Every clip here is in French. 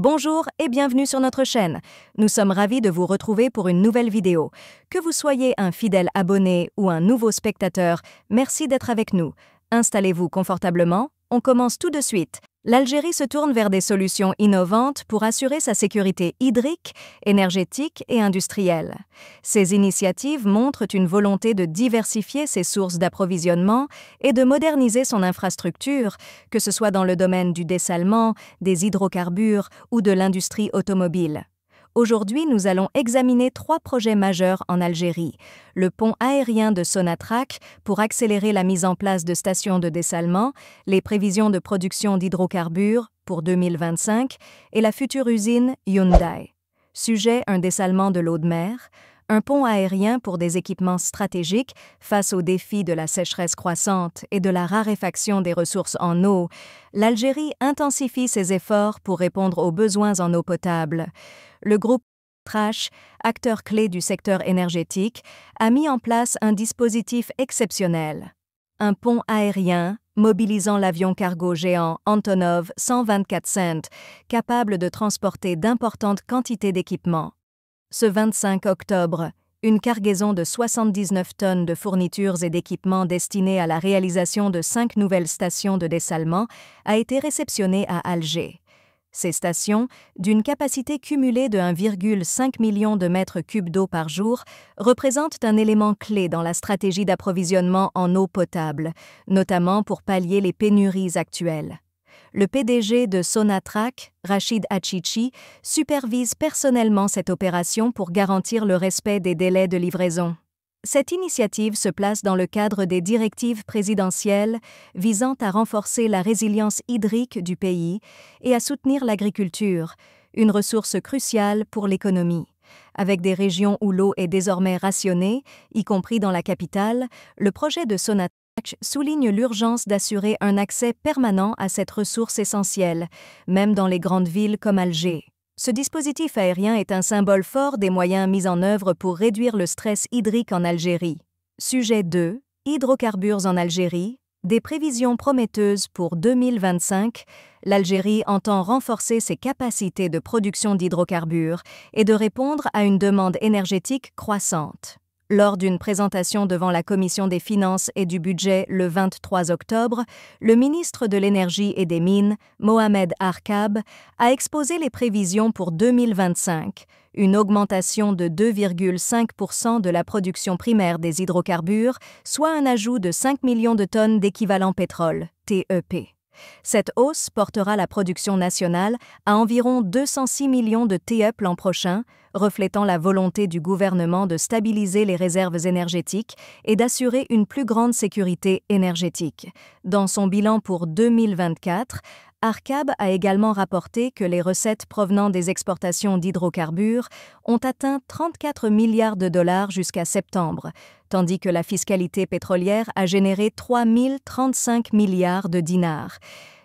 Bonjour et bienvenue sur notre chaîne. Nous sommes ravis de vous retrouver pour une nouvelle vidéo. Que vous soyez un fidèle abonné ou un nouveau spectateur, merci d'être avec nous. Installez-vous confortablement on commence tout de suite. L'Algérie se tourne vers des solutions innovantes pour assurer sa sécurité hydrique, énergétique et industrielle. Ces initiatives montrent une volonté de diversifier ses sources d'approvisionnement et de moderniser son infrastructure, que ce soit dans le domaine du dessalement, des hydrocarbures ou de l'industrie automobile. Aujourd'hui, nous allons examiner trois projets majeurs en Algérie. Le pont aérien de Sonatrach pour accélérer la mise en place de stations de dessalement, les prévisions de production d'hydrocarbures pour 2025 et la future usine Hyundai. Sujet un dessalement de l'eau de mer, un pont aérien pour des équipements stratégiques face aux défis de la sécheresse croissante et de la raréfaction des ressources en eau, l'Algérie intensifie ses efforts pour répondre aux besoins en eau potable. Le groupe Trash, acteur clé du secteur énergétique, a mis en place un dispositif exceptionnel. Un pont aérien mobilisant l'avion cargo géant Antonov 124 Cent, capable de transporter d'importantes quantités d'équipements. Ce 25 octobre, une cargaison de 79 tonnes de fournitures et d'équipements destinées à la réalisation de cinq nouvelles stations de dessalement a été réceptionnée à Alger. Ces stations, d'une capacité cumulée de 1,5 million de mètres cubes d'eau par jour, représentent un élément clé dans la stratégie d'approvisionnement en eau potable, notamment pour pallier les pénuries actuelles le PDG de Sonatrach, Rachid Hachichi, supervise personnellement cette opération pour garantir le respect des délais de livraison. Cette initiative se place dans le cadre des directives présidentielles visant à renforcer la résilience hydrique du pays et à soutenir l'agriculture, une ressource cruciale pour l'économie. Avec des régions où l'eau est désormais rationnée, y compris dans la capitale, le projet de Sonatrach souligne l'urgence d'assurer un accès permanent à cette ressource essentielle, même dans les grandes villes comme Alger. Ce dispositif aérien est un symbole fort des moyens mis en œuvre pour réduire le stress hydrique en Algérie. Sujet 2. Hydrocarbures en Algérie. Des prévisions prometteuses pour 2025, l'Algérie entend renforcer ses capacités de production d'hydrocarbures et de répondre à une demande énergétique croissante. Lors d'une présentation devant la Commission des finances et du budget le 23 octobre, le ministre de l'Énergie et des Mines, Mohamed Arkab, a exposé les prévisions pour 2025, une augmentation de 2,5% de la production primaire des hydrocarbures, soit un ajout de 5 millions de tonnes d'équivalent pétrole, TEP. Cette hausse portera la production nationale à environ 206 millions de TEP l'an prochain, reflétant la volonté du gouvernement de stabiliser les réserves énergétiques et d'assurer une plus grande sécurité énergétique. Dans son bilan pour 2024, Arcab a également rapporté que les recettes provenant des exportations d'hydrocarbures ont atteint 34 milliards de dollars jusqu'à septembre, tandis que la fiscalité pétrolière a généré 3 035 milliards de dinars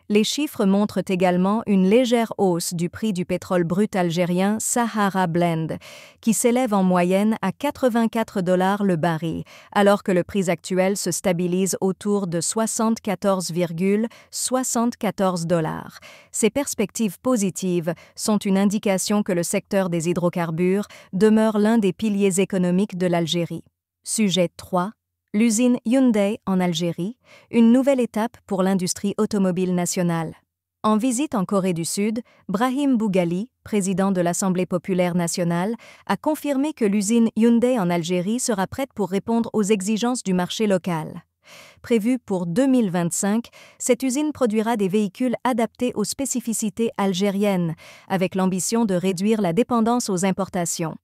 les chiffres montrent également une légère hausse du prix du pétrole brut algérien Sahara Blend, qui s'élève en moyenne à 84 dollars le baril, alors que le prix actuel se stabilise autour de 74,74 dollars. Ces perspectives positives sont une indication que le secteur des hydrocarbures demeure l'un des piliers économiques de l'Algérie. Sujet 3 l'usine Hyundai en Algérie, une nouvelle étape pour l'industrie automobile nationale. En visite en Corée du Sud, Brahim Bougali, président de l'Assemblée populaire nationale, a confirmé que l'usine Hyundai en Algérie sera prête pour répondre aux exigences du marché local. Prévue pour 2025, cette usine produira des véhicules adaptés aux spécificités algériennes, avec l'ambition de réduire la dépendance aux importations.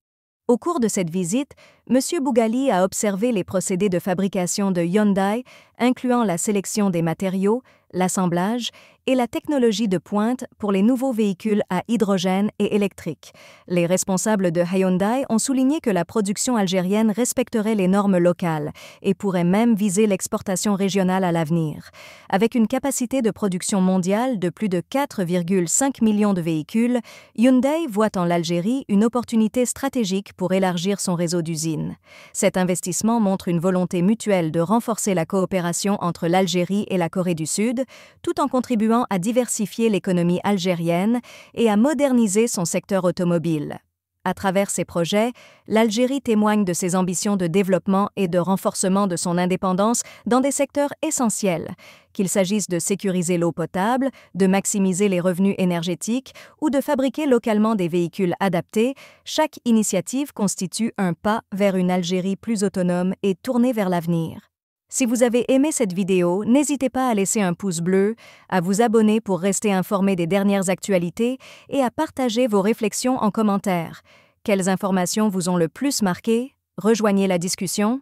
Au cours de cette visite, M. Bougali a observé les procédés de fabrication de Hyundai, incluant la sélection des matériaux, l'assemblage et la technologie de pointe pour les nouveaux véhicules à hydrogène et électrique. Les responsables de Hyundai ont souligné que la production algérienne respecterait les normes locales et pourrait même viser l'exportation régionale à l'avenir. Avec une capacité de production mondiale de plus de 4,5 millions de véhicules, Hyundai voit en l'Algérie une opportunité stratégique pour élargir son réseau d'usines. Cet investissement montre une volonté mutuelle de renforcer la coopération entre l'Algérie et la Corée du Sud, tout en contribuant à diversifier l'économie algérienne et à moderniser son secteur automobile. À travers ces projets, l'Algérie témoigne de ses ambitions de développement et de renforcement de son indépendance dans des secteurs essentiels, qu'il s'agisse de sécuriser l'eau potable, de maximiser les revenus énergétiques ou de fabriquer localement des véhicules adaptés, chaque initiative constitue un pas vers une Algérie plus autonome et tournée vers l'avenir. Si vous avez aimé cette vidéo, n'hésitez pas à laisser un pouce bleu, à vous abonner pour rester informé des dernières actualités et à partager vos réflexions en commentaires. Quelles informations vous ont le plus marqué Rejoignez la discussion